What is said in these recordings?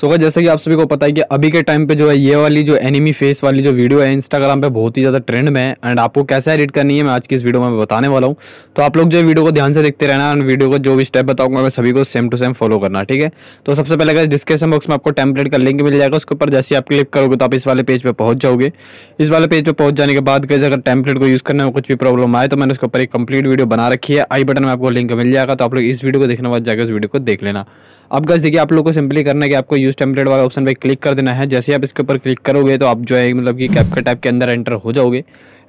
सो so, जैसे कि आप सभी को पता है कि अभी के टाइम पे जो है ये वाली जो एनिमी फेस वाली जो वीडियो है इंस्टाग्राम पे बहुत ही ज़्यादा ट्रेंड में है एंड आपको कैसे एडिट करनी है मैं आज की इस वीडियो में बताने वाला हूँ तो आप लोग जो वीडियो को ध्यान से देखते रहना एंड वीडियो को जो भी स्टेप बताऊंगा मैं सभी को सेम टू सेम फॉलो करना ठीक है तो सबसे पहले अगर डिस्क्रिप्शन बॉक्स में आपको टेम्पलेट का लिंक मिल जाएगा उसके ऊपर जैसे आप क्लिक करोगे तो आप इस वाले पेज पर पहुंच जाओगे इस वाले पेज पर पहुंच जाने के बाद कैसे अगर टेम्पलेट को यूज़ करने में कुछ भी प्रॉब्लम आए तो मैंने उसके ऊपर एक कंप्लीट वीडियो बना रखी है आई बटन में आपको लिंक मिल जाएगा तो आप लोग इस वीडियो को देखने बाद जाकर उस वीडियो को देख लेना अब गज देखिए आप लोग को सिंपली करना है कि आपको यूज टेम्पलेट वाला ऑप्शन पर क्लिक कर देना है जैसे आप इसके ऊपर क्लिक करोगे तो आप जो है मतलब कि के टाइप के अंदर एंटर हो जाओगे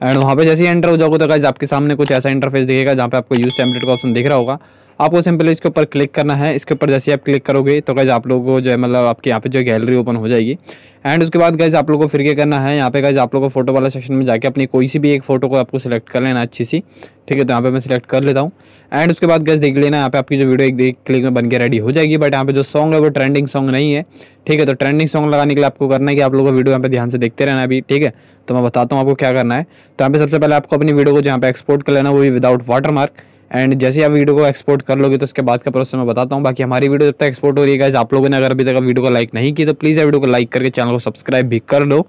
एंड वहाँ पर जैसे ही एंटर हो जाओगे तो गज आपके सामने कुछ ऐसा इंटरफेस दिखेगा जहाँ पर आपको यूज टेम्पलेट का ऑप्शन दिख रहा होगा आपको सिंपली इसके ऊपर क्लिक करना है इसके ऊपर जैसे आप क्लिक करोगे तो गैज़ आप लोगों को जो है मतलब आपके यहाँ पे जो गैलरी ओपन हो जाएगी एंड उसके बाद गैज़ आप लोगों को फिर क्या करना है यहाँ पे गैज़ आप लोगों को फोटो वाला सेक्शन में जाके अपनी कोई सी भी एक फ़ोटो को आपको सिलेक्ट कर लेना अच्छी सी ठीक है तो यहाँ पर मैं सिलेक्ट कर लेता हूँ एंड उसके बाद गैस देख लेना यहाँ पे आपकी जो वीडियो एक देख क्लिक में बन के रेडी हो जाएगी बट यहाँ पे जो सॉन्ग है वो ट्रेंडिंग सॉन्ग नहीं है ठीक है तो ट्रेंडिंग सॉन्ग लगाने के लिए आपको करना है कि आप लोगों को वीडियो यहाँ पे ध्यान से देखते रहना अभी ठीक है तो मैं बताता हूँ आपको क्या करना है तो यहाँ पे सबसे पहले आपको अपनी वीडियो को जहाँ पे एक्सपोर्ट कर लेना वो भी विदाउट वाटर मार्क एंड जैसे ही आप वीडियो को एक्सपोर्ट कर लोगे तो उसके बाद का प्रोसेस मैं बताता हूँ बाकी हमारी वीडियो जब तक एक्सपोर्ट हो रही है आप लोगों ने अगर अभी तक वीडियो को लाइक नहीं की तो प्लीज़ वीडियो को लाइक करके चैनल को सब्सक्राइब भी कर लो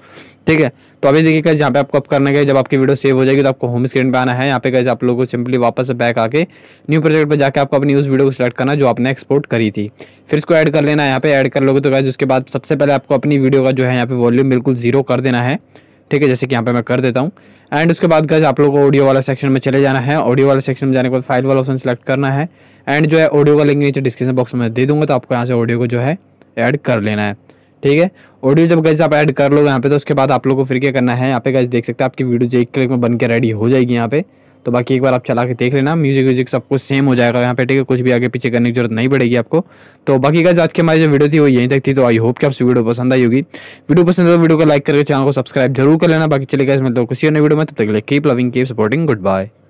ठीक है तो अभी देखिए कैसे यहाँ पे आपको अप करना है जब आपकी वीडियो सेव हो जाएगी तो आपको होम स्क्रीन पे आना है यहाँ पे कैसे आप लोगों को सिंपली वापस बैक आके न्यू प्रोजेक्ट पे जाके आपको अपनी उस वीडियो को सिलेक्ट करना जो आपने एक्सपोर्ट करी थी फिर इसको ऐड कर लेना है यहाँ पे ऐड कर लोगे तो कैसे उसके बाद सबसे पहले आपको अपनी वीडियो का जो है यहाँ पे वॉल्यूम बिल्कुल जीरो कर देना है ठीक है जैसे कि यहाँ पे मैं कर देता हूँ एंड उसके बाद गज आप लोगों को ऑडियो वाला सेक्शन में चले जाना है ऑडियो वाला सेक्शन में जाने के बाद फाइल वाला ऑप्शन सेलेक्ट करना है एंड जो है ऑडियो का लिंक नीचे डिस्क्रिप्शन बॉक्स में दे दूंगा तो आपको यहाँ से ऑडियो को जो है ऐड कर लेना है ठीक है ऑडियो जब गज आप ऐड कर लोगे यहाँ पे तो उसके बाद आप लोगों को फिर क्या करना है यहाँ पे गज देख सकते हैं आपकी वीडियो जो एक क्लिक में बन के रेडी हो जाएगी यहाँ पे तो बाकी एक बार आप चला के देख लेना म्यूजिक व्यूजिक सब कुछ सेम हो जाएगा यहाँ पे ठीक है कुछ भी आगे पीछे करने की जरूरत नहीं पड़ेगी आपको तो बाकी का आज की हमारी जो वीडियो थी वो यहीं तक थी तो आई होप कि आपसे वीडियो पसंद आई होगी वीडियो पसंद हो तो वीडियो को लाइक करके चैनल को सब्सक्राइब जरूर कर लेना बाकी चलेगा इसमें तो होने वीडियो में तब तक keep loving keep supporting good bye